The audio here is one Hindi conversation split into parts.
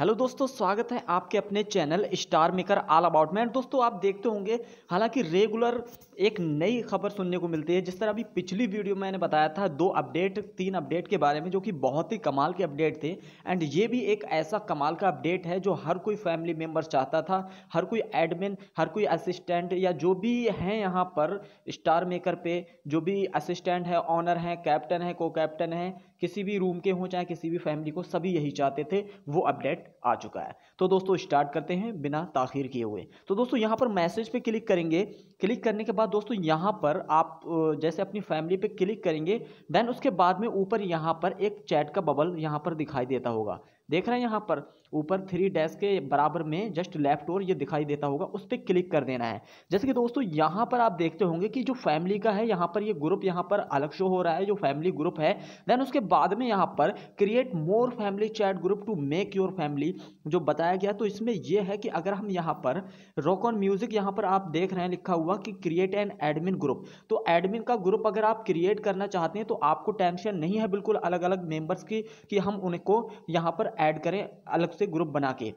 हेलो दोस्तों स्वागत है आपके अपने channel star maker all about में दोस्तों आप देखते होंगे हालांकि रेगुलर एक नई खबर सुनने को मिलती है जिस तरह अभी पिछली वीडियो में मैंने बताया था दो अपडेट तीन अपडेट के बारे में जो कि बहुत ही कमाल के अपडेट थे एंड ये भी एक ऐसा कमाल का अपडेट है जो हर कोई फैमिली मेम्बर चाहता था हर कोई एडमिन हर कोई असिस्टेंट या जो भी हैं यहाँ पर स्टार मेकर पे जो भी असिस्टेंट है ऑनर हैं कैप्टन है को कैप्टन है किसी भी रूम के हों चाहे किसी भी फैमिली को सभी यही चाहते थे वो अपडेट आ चुका है तो दोस्तों स्टार्ट करते हैं बिना ताखिर किए हुए तो दोस्तों यहाँ पर मैसेज पे क्लिक करेंगे क्लिक करने के बाद दोस्तों यहाँ पर आप जैसे अपनी फैमिली पे क्लिक करेंगे देन उसके बाद में ऊपर यहाँ पर एक चैट का बबल यहाँ पर दिखाई देता होगा देख रहे हैं यहाँ पर ऊपर थ्री डैश के बराबर में जस्ट लेफ्ट और ये दिखाई देता होगा उस पर क्लिक कर देना है जैसे कि दोस्तों यहाँ पर आप देखते होंगे कि जो फैमिली का है यहाँ पर ये यह ग्रुप यहाँ पर अलग शो हो रहा है जो फैमिली ग्रुप है देन उसके बाद में यहाँ पर create more family chat group to make your family जो बताया गया तो इसमें यह है कि अगर हम यहाँ पर रॉक ऑन म्यूजिक यहाँ पर आप देख रहे हैं लिखा हुआ कि क्रिएट एन एडमिन ग्रुप तो एडमिन का ग्रुप अगर आप क्रिएट करना चाहते हैं तो आपको टेंशन नहीं है बिल्कुल अलग अलग मेम्बर्स की कि हम उनको यहाँ पर ऐड करें अलग से ग्रुप बना के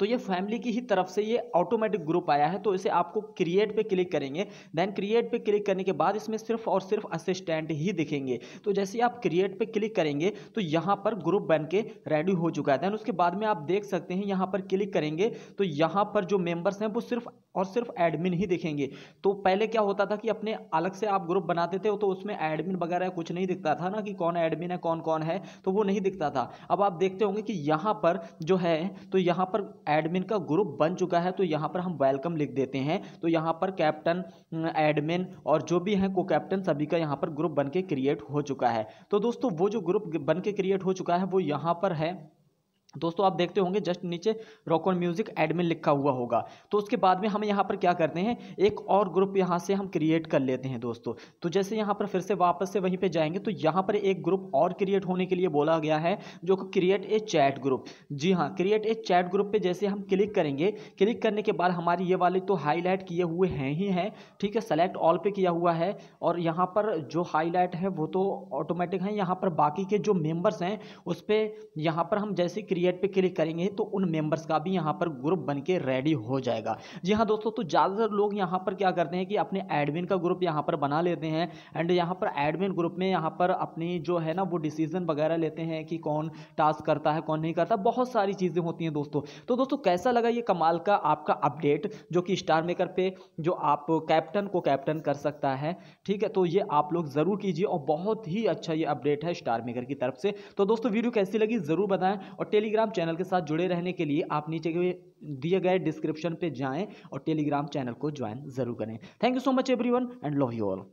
तो ये फैमिली की ही तरफ से ये ऑटोमेटिक ग्रुप आया है तो इसे आपको क्रिएट पे क्लिक करेंगे देन क्रिएट पे क्लिक करने के बाद इसमें सिर्फ और सिर्फ असिस्टेंट ही दिखेंगे तो जैसे ही आप क्रिएट पे क्लिक करेंगे तो यहाँ पर ग्रुप बन के रेडी हो चुका है देन उसके बाद में आप देख सकते हैं यहाँ पर क्लिक करेंगे तो यहाँ पर जो मेम्बर्स हैं वो सिर्फ और सिर्फ एडमिन ही दिखेंगे तो पहले क्या होता था कि अपने अलग से आप ग्रुप बनाते थे तो उसमें एडमिन वगैरह कुछ नहीं दिखता था ना कि कौन एडमिन है कौन कौन है तो वो नहीं दिखता था अब आप देखते होंगे कि यहाँ पर जो है तो यहाँ पर एडमिन का ग्रुप बन चुका है तो यहाँ पर हम वेलकम लिख देते हैं तो यहाँ पर कैप्टन एडमिन और जो भी हैं को कैप्टन सभी का यहाँ पर ग्रुप बन के क्रिएट हो चुका है तो दोस्तों वो जो ग्रुप बन के क्रिएट हो चुका है वो यहाँ पर है दोस्तों आप देखते होंगे जस्ट नीचे रॉक ऑन म्यूजिक एडमिन लिखा हुआ होगा तो उसके बाद में हम यहाँ पर क्या करते हैं एक और ग्रुप यहाँ से हम क्रिएट कर लेते हैं दोस्तों तो जैसे यहाँ पर फिर से वापस से वहीं पे जाएंगे तो यहाँ पर एक ग्रुप और क्रिएट होने के लिए बोला गया है जो कि क्रिएट ए चैट ग्रुप जी हाँ क्रिएट ए चैट ग्रुप पर जैसे हम क्लिक करेंगे क्लिक करने के बाद हमारी ये वाले तो हाईलाइट किए हुए हैं ही हैं ठीक है सेलेक्ट ऑल पर किया हुआ है और यहाँ पर जो हाईलाइट है वो तो ऑटोमेटिक है यहाँ पर बाकी के जो मेम्बर्स हैं उस पर यहाँ पर हम जैसे क्रिएट क्रिएट पे क्लिक करेंगे तो उन मेंबर्स का भी यहाँ पर ग्रुप बन के रेडी हो जाएगा जी हाँ दोस्तों तो ज़्यादातर लोग यहाँ पर क्या करते हैं कि अपने एडमिन का ग्रुप यहाँ पर बना लेते हैं एंड यहाँ पर एडमिन ग्रुप में यहाँ पर अपनी जो है ना वो डिसीजन वगैरह लेते हैं कि कौन टास्क करता है कौन नहीं करता बहुत सारी चीज़ें होती हैं दोस्तों तो दोस्तों कैसा लगा ये कमाल का आपका अपडेट जो कि स्टार मेकर पे जो आप कैप्टन को कैप्टन कर सकता है ठीक है तो ये आप लोग ज़रूर कीजिए और बहुत ही अच्छा ये अपडेट है स्टार मेकर की तरफ से तो दोस्तों वीडियो कैसी लगी ज़रूर बताएं और टेली टेलीग्राम चैनल के साथ जुड़े रहने के लिए आप नीचे के दिए गए डिस्क्रिप्शन पे जाएं और टेलीग्राम चैनल को ज्वाइन जरूर करें thank you so much everyone and love you all